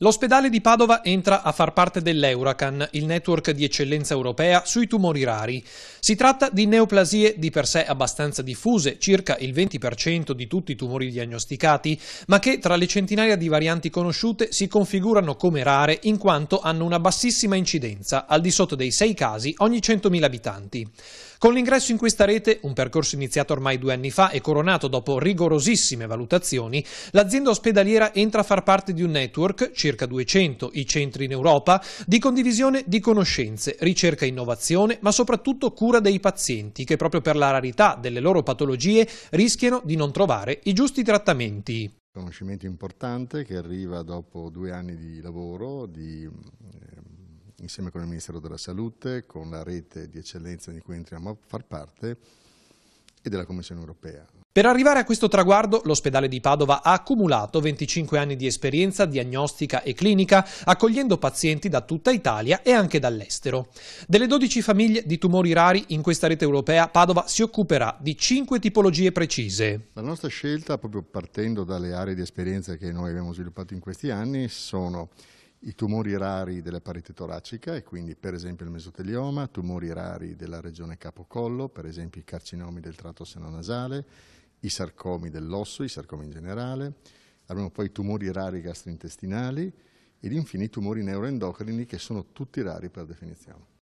L'ospedale di Padova entra a far parte dell'Euracan, il network di eccellenza europea sui tumori rari. Si tratta di neoplasie di per sé abbastanza diffuse, circa il 20% di tutti i tumori diagnosticati, ma che tra le centinaia di varianti conosciute si configurano come rare in quanto hanno una bassissima incidenza, al di sotto dei 6 casi ogni 100.000 abitanti. Con l'ingresso in questa rete, un percorso iniziato ormai due anni fa e coronato dopo rigorosissime valutazioni, l'azienda ospedaliera entra a far parte di un network, circa 200 i centri in Europa di condivisione di conoscenze, ricerca e innovazione, ma soprattutto cura dei pazienti che proprio per la rarità delle loro patologie rischiano di non trovare i giusti trattamenti. Conoscimento importante che arriva dopo due anni di lavoro di, eh, insieme con il Ministero della Salute, con la rete di eccellenza di cui entriamo a far parte e della Commissione europea. Per arrivare a questo traguardo, l'ospedale di Padova ha accumulato 25 anni di esperienza diagnostica e clinica, accogliendo pazienti da tutta Italia e anche dall'estero. Delle 12 famiglie di tumori rari in questa rete europea, Padova si occuperà di 5 tipologie precise. La nostra scelta, proprio partendo dalle aree di esperienza che noi abbiamo sviluppato in questi anni, sono i tumori rari della parete toracica e quindi per esempio il mesotelioma, tumori rari della regione capocollo, per esempio i carcinomi del tratto senonasale, i sarcomi dell'osso, i sarcomi in generale, abbiamo poi i tumori rari gastrointestinali ed infine i tumori neuroendocrini che sono tutti rari per definizione.